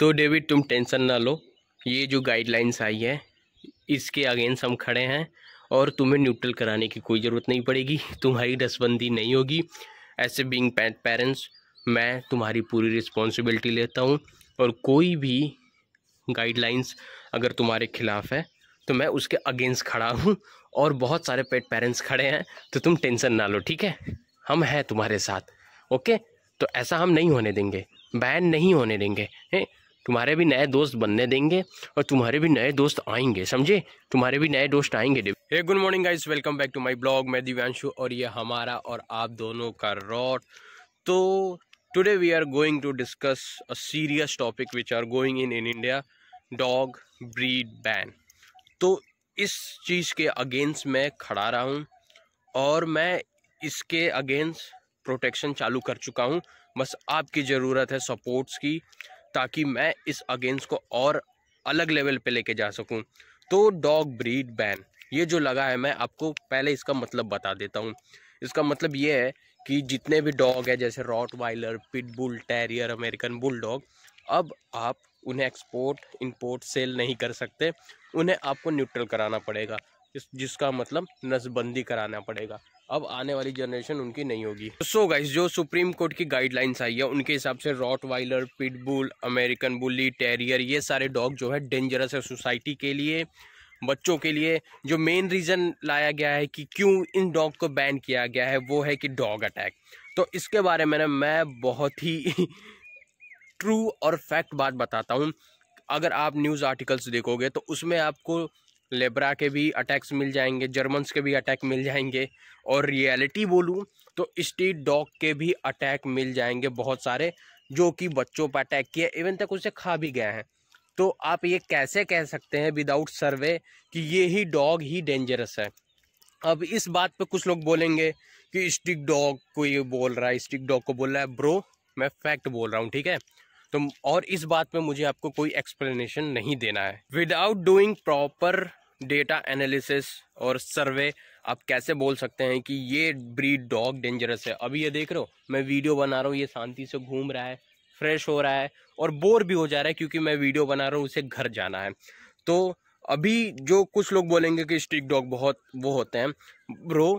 तो डेविड तुम टेंशन ना लो ये जो गाइडलाइंस आई है इसके अगेंस्ट हम खड़े हैं और तुम्हें न्यूट्रल कराने की कोई ज़रूरत नहीं पड़ेगी तुम्हारी रसबंदी नहीं होगी ऐसे बींग पेरेंट्स मैं तुम्हारी पूरी रिस्पॉन्सिबिलिटी लेता हूँ और कोई भी गाइडलाइंस अगर तुम्हारे खिलाफ़ है तो मैं उसके अगेंस्ट खड़ा हूँ और बहुत सारे पेट पेरेंट्स खड़े हैं तो तुम टेंशन ना लो ठीक है हम हैं तुम्हारे साथ ओके तो ऐसा हम नहीं होने देंगे बैन नहीं होने देंगे हैं तुम्हारे भी नए दोस्त बनने देंगे और तुम्हारे भी नए दोस्त आएंगे समझे तुम्हारे भी नए दोस्त आएंगे hey good morning guys welcome back to my blog मैं दिव्यांशु और ये हमारा और आप दोनों का रॉट तो today we are going to discuss a serious topic which are going in in India dog breed ban तो इस चीज़ के अगेंस्ट मैं खड़ा रहा हूँ और मैं इसके अगेंस्ट प्रोटेक्शन चालू कर चुका हूँ बस आपकी ज़रूरत है सपोर्ट्स की ताकि मैं इस अगेंस्ट को और अलग लेवल पे लेके जा सकूं तो डॉग ब्रीड बैन ये जो लगा है मैं आपको पहले इसका मतलब बता देता हूँ इसका मतलब ये है कि जितने भी डॉग है जैसे Rottweiler pitbull terrier American bull dog अब आप उन्हें एक्सपोर्ट इंपोर्ट सेल नहीं कर सकते उन्हें आपको न्यूट्रल कराना पड़ेगा जिसका मतलब नसबंदी कराना पड़ेगा अब आने वाली जनरेशन उनकी नहीं होगी सो so गाइस जो सुप्रीम कोर्ट की गाइडलाइंस आई है उनके हिसाब से Rottweiler pitbull American bully terrier ये सारे डॉग जो है डेंजरस है सोसाइटी के लिए बच्चों के लिए जो मेन रीज़न लाया गया है कि क्यों इन डॉग को बैन किया गया है वो है कि डॉग अटैक तो इसके बारे में ना मैं बहुत ही ट्रू और फैक्ट बात बताता हूँ अगर आप न्यूज़ आर्टिकल्स देखोगे तो उसमें आपको लेब्रा के भी अटैक्स मिल जाएंगे जर्मन्स के भी अटैक मिल जाएंगे और रियलिटी बोलूँ तो स्टीट डॉग के भी अटैक मिल जाएंगे बहुत सारे जो कि बच्चों पर अटैक किए इवन तक उसे खा भी गए हैं तो आप ये कैसे कह सकते हैं विदाउट सर्वे कि ये ही डॉग ही डेंजरस है अब इस बात पे कुछ लोग बोलेंगे कि स्टिक डॉग को ये बोल रहा है स्टिक डॉग को बोल रहा है ब्रो मैं फैक्ट बोल रहा हूँ ठीक है तो और इस बात पे मुझे आपको कोई एक्सप्लेनेशन नहीं देना है without doing proper data analysis और सर्वे आप कैसे बोल सकते हैं कि ये ब्रीड डॉग डेंजरस है अभी ये देख रहे हो मैं वीडियो बना रहा हूँ ये शांति से घूम रहा है फ्रेश हो रहा है और बोर भी हो जा रहा है क्योंकि मैं वीडियो बना रहा हूँ उसे घर जाना है तो अभी जो कुछ लोग बोलेंगे कि स्टिक डॉग बहुत वो होते हैं ब्रो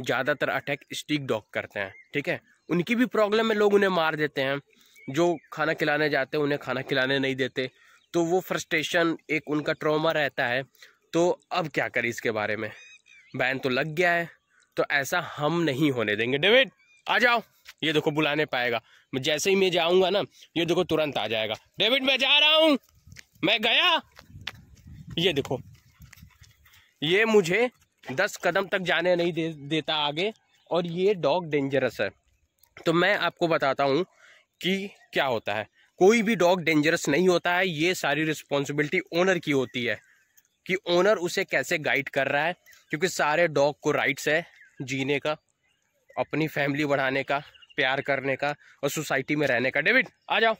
ज़्यादातर अटैक स्टिक डॉग करते हैं ठीक है उनकी भी प्रॉब्लम है लोग उन्हें मार देते हैं जो खाना खिलाने जाते हैं उन्हें खाना खिलाने नहीं देते तो वो फ्रस्ट्रेशन एक उनका ट्रॉमा रहता है तो अब क्या करें इसके बारे में बैन तो लग गया है तो ऐसा हम नहीं होने देंगे डेविड आ जाओ ये देखो बुलाने पाएगा जैसे ही मैं जाऊंगा ना ये देखो तुरंत आ जाएगा डेविड मैं जा रहा हूं मैं गया ये देखो ये मुझे दस कदम तक जाने नहीं दे, देता आगे और ये डॉग डेंजरस है तो मैं आपको बताता हूं कि क्या होता है कोई भी डॉग डेंजरस नहीं होता है ये सारी रिस्पॉन्सिबिलिटी ओनर की होती है कि ओनर उसे कैसे गाइड कर रहा है क्योंकि सारे डॉग को राइट्स है जीने का अपनी फैमिली बढ़ाने का प्यार करने का और सोसाइटी में रहने का डेविड आ जाओ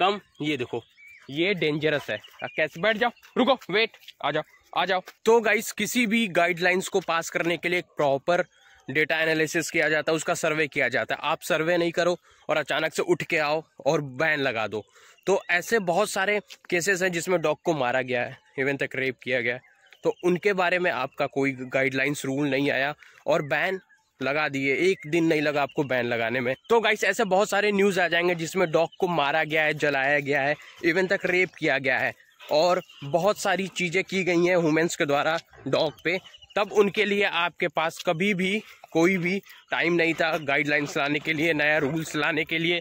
कम ये देखो ये डेंजरस है कैसे बैठ जाओ रुको वेट आ जाओ आ जाओ तो गाइस किसी भी गाइडलाइंस को पास करने के लिए प्रॉपर डेटा एनालिसिस किया जाता है उसका सर्वे किया जाता है आप सर्वे नहीं करो और अचानक से उठ के आओ और बैन लगा दो तो ऐसे बहुत सारे केसेस हैं जिसमें डॉग को मारा गया है इवन तक रेप किया गया है तो उनके बारे में आपका कोई गाइडलाइंस रूल नहीं आया और बैन लगा दिए एक दिन नहीं लगा आपको बैन लगाने में तो गाइस ऐसे बहुत सारे न्यूज़ आ जाएंगे जिसमें डॉग को मारा गया है जलाया गया है इवन तक रेप किया गया है और बहुत सारी चीज़ें की गई हैं हुमेंस के द्वारा डॉग पे तब उनके लिए आपके पास कभी भी कोई भी टाइम नहीं था गाइडलाइंस लाने के लिए नया रूल्स लाने के लिए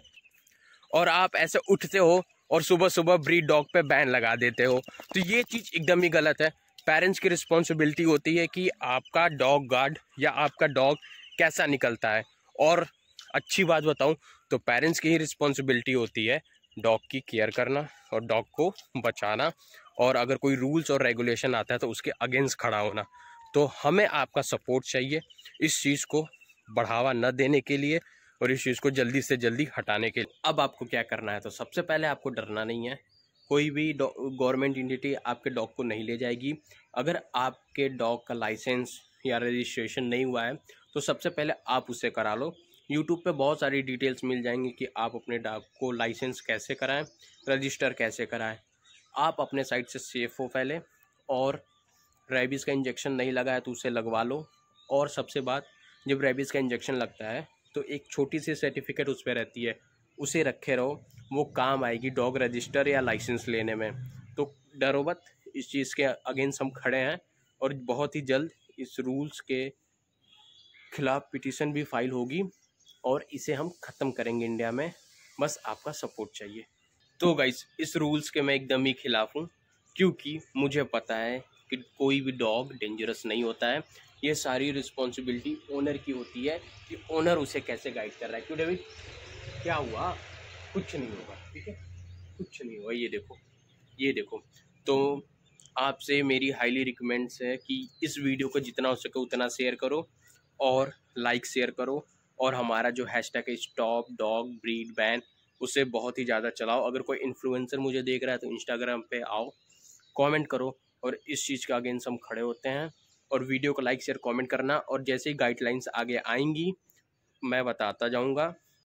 और आप ऐसे उठते हो और सुबह सुबह ब्रीड डॉग पे बैन लगा देते हो तो ये चीज़ एकदम ही गलत है पेरेंट्स की रिस्पॉन्सिबिलिटी होती है कि आपका डॉग गार्ड या आपका डॉग कैसा निकलता है और अच्छी बात बताऊँ तो पेरेंट्स की ही रिस्पॉन्सिबिलिटी होती है डॉग की केयर करना और डॉग को बचाना और अगर कोई रूल्स और रेगुलेशन आता है तो उसके अगेंस्ट खड़ा होना तो हमें आपका सपोर्ट चाहिए इस चीज़ को बढ़ावा न देने के लिए और इस चीज़ को जल्दी से जल्दी हटाने के लिए अब आपको क्या करना है तो सबसे पहले आपको डरना नहीं है कोई भी गवर्नमेंट इंडिटी आपके डॉग को नहीं ले जाएगी अगर आपके डॉग का लाइसेंस या रजिस्ट्रेशन नहीं हुआ है तो सबसे पहले आप उसे करा लो यूट्यूब पे बहुत सारी डिटेल्स मिल जाएंगी कि आप अपने डॉग को लाइसेंस कैसे कराएं रजिस्टर कैसे कराएं आप अपने साइड से सेफ हो पहले और रेबीज़ का इंजेक्शन नहीं लगा है तो उसे लगवा लो और सबसे बात जब रेबीज़ का इंजेक्शन लगता है तो एक छोटी सी सर्टिफिकेट उस पर रहती है उसे रखे रहो वो काम आएगी डॉग रजिस्टर या लाइसेंस लेने में तो डरोबत इस चीज़ के अगेंस्ट हम खड़े हैं और बहुत ही जल्द इस रूल्स के खिलाफ़ पिटिशन भी फाइल होगी और इसे हम ख़त्म करेंगे इंडिया में बस आपका सपोर्ट चाहिए तो गाइस इस रूल्स के मैं एकदम ही खिलाफ़ हूँ क्योंकि मुझे पता है कि कोई भी डॉग डेंजरस नहीं होता है ये सारी रिस्पॉन्सिबिलिटी ओनर की होती है कि ओनर उसे कैसे गाइड कर रहा है क्यों डेविड क्या हुआ कुछ नहीं होगा ठीक है कुछ नहीं होगा ये देखो ये देखो तो आपसे मेरी हाईली रिकमेंड्स है कि इस वीडियो को जितना हो सके उतना शेयर करो और लाइक शेयर करो और हमारा जो हैशटैग है स्टॉप डॉग ब्रीड बैन उसे बहुत ही ज़्यादा चलाओ अगर कोई इन्फ्लुएंसर मुझे देख रहा है तो इंस्टाग्राम पे आओ कमेंट करो और इस चीज़ के अगेंस्ट हम खड़े होते हैं और वीडियो को लाइक शेयर कमेंट करना और जैसे ही गाइडलाइंस आगे आएंगी मैं बताता जाऊँगा